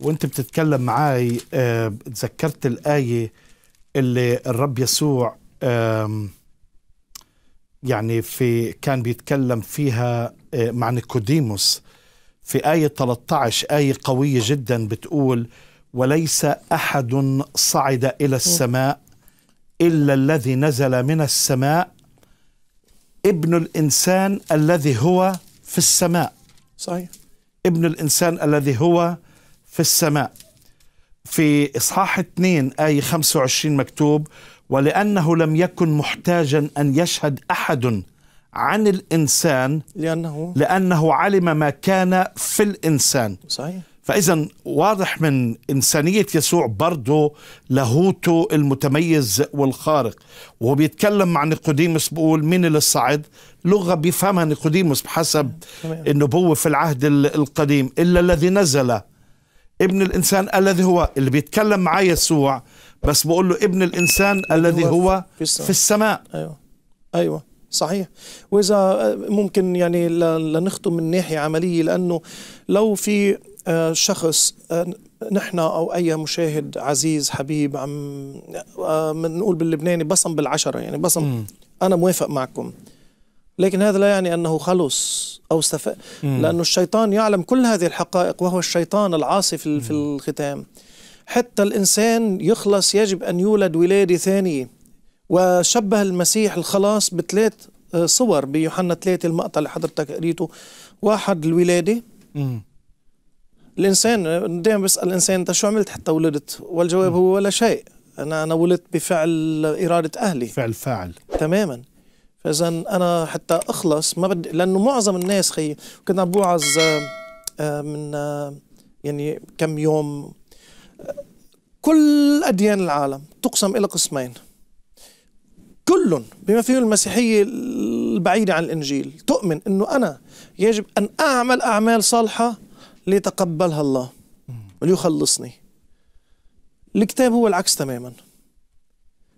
وانت بتتكلم معاي آه، تذكرت الآية اللي الرب يسوع يعني في كان بيتكلم فيها آه، مع نيكوديموس في آية 13 آية قوية جدا بتقول وليس أحد صعد إلى السماء إلا الذي نزل من السماء ابن الإنسان الذي هو في السماء صحيح ابن الإنسان الذي هو في السماء في إصحاح 2 آية 25 مكتوب ولأنه لم يكن محتاجا أن يشهد أحد عن الإنسان لأنه لأنه علم ما كان في الإنسان صحيح فإذا واضح من إنسانية يسوع برضه لاهوته المتميز والخارق وهو بيتكلم مع نيقوديموس بيقول مين اللي صعد لغة بيفهمها نيقوديموس بحسب النبوة في العهد القديم إلا الذي نزل ابن الإنسان الذي هو اللي بيتكلم معاه يسوع بس بقول له ابن الإنسان الذي هو في السماء, في السماء. أيوة أيوة صحيح وإذا آه، ممكن يعني لنختم من ناحية عملية لأنه لو في آه، شخص آه، نحن او اي مشاهد عزيز حبيب عم بنقول باللبناني بصم بالعشره يعني بصم انا موافق معكم لكن هذا لا يعني أنه خلص أو استفاء لأن الشيطان يعلم كل هذه الحقائق وهو الشيطان العاصي في, في الختام حتى الإنسان يخلص يجب أن يولد ولادة ثانية وشبه المسيح الخلاص بثلاث آه، صور بيوحنا ثلاثة المقطع اللي حضرتك قريته واحد الولادة الإنسان دائما بسأل الإنسان أنت شو عملت حتى ولدت والجواب هو ولا شيء أنا أنا ولدت بفعل إرادة أهلي فعل فاعل تماما فاذا انا حتى اخلص ما بدي لانه معظم الناس خي كنا بوعظ آه، آه، من آه، يعني كم يوم كل اديان العالم تقسم الى قسمين كل بما فيه المسيحية البعيدة عن الإنجيل تؤمن أنه أنا يجب أن أعمل أعمال صالحة ليتقبلها الله وليخلصني الكتاب هو العكس تماماً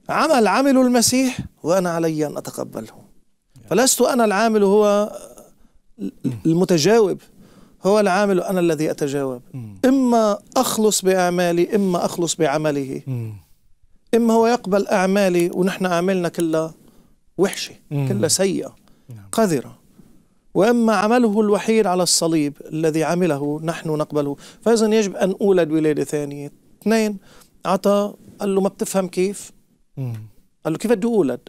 عمل عمل المسيح وأنا علي أن أتقبله فلست أنا العامل هو المتجاوب هو العامل أنا الذي أتجاوب إما أخلص بأعمالي إما أخلص بعمله إما هو يقبل أعمالي ونحن أعمالنا كلها وحشة كلها سيئة نعم. قذرة وأما عمله الوحيد على الصليب الذي عمله نحن نقبله فإذا يجب أن أولد ولادة ثانية اثنين عطى قال له ما بتفهم كيف قال له كيف بده اولد؟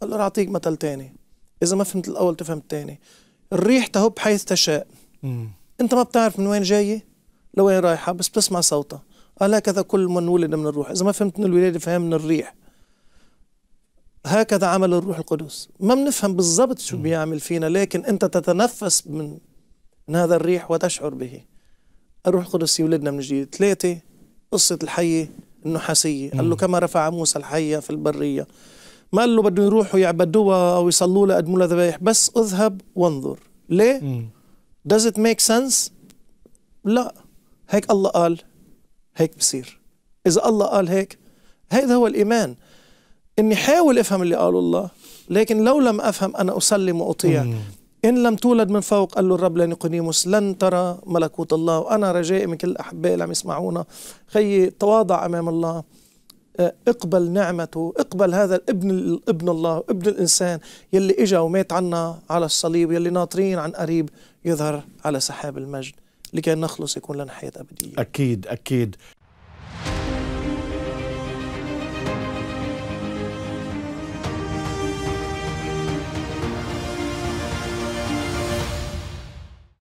قال له اعطيك مثل تاني اذا ما فهمت الاول تفهم الثاني الريح تهب حيث تشاء مم. انت ما بتعرف من وين جايه لوين رايحه بس بتسمع صوتها قال هكذا كل من ولد من الروح اذا ما فهمت من الولاده فهم من الريح هكذا عمل الروح القدس ما بنفهم بالضبط شو بيعمل فينا لكن انت تتنفس من من هذا الريح وتشعر به الروح القدس يولدنا من جديد ثلاثة قصة الحية النحاسية قال له كما رفع موسى الحية في البرية ما قال له بده يروحوا يعبدوها أو يصلوا لها قدموا لها ذبايح بس اذهب وانظر ليه؟ مم. Does it make sense؟ لا هيك الله قال هيك بصير إذا الله قال هيك هذا هو الإيمان إني حاول أفهم اللي قاله الله لكن لو لم أفهم أنا أسلم وأطيع إن لم تولد من فوق قال له الرب لنيقوديموس لن ترى ملكوت الله وأنا رجائي من كل الأحباء اللي عم يسمعونا خيي تواضع أمام الله أه، اقبل نعمته اقبل هذا الابن ابن الله ابن الإنسان يلي إجا ومات عنا على الصليب يلي ناطرين عن قريب يظهر على سحاب المجد لكي نخلص يكون لنا حياة أبدية أكيد أكيد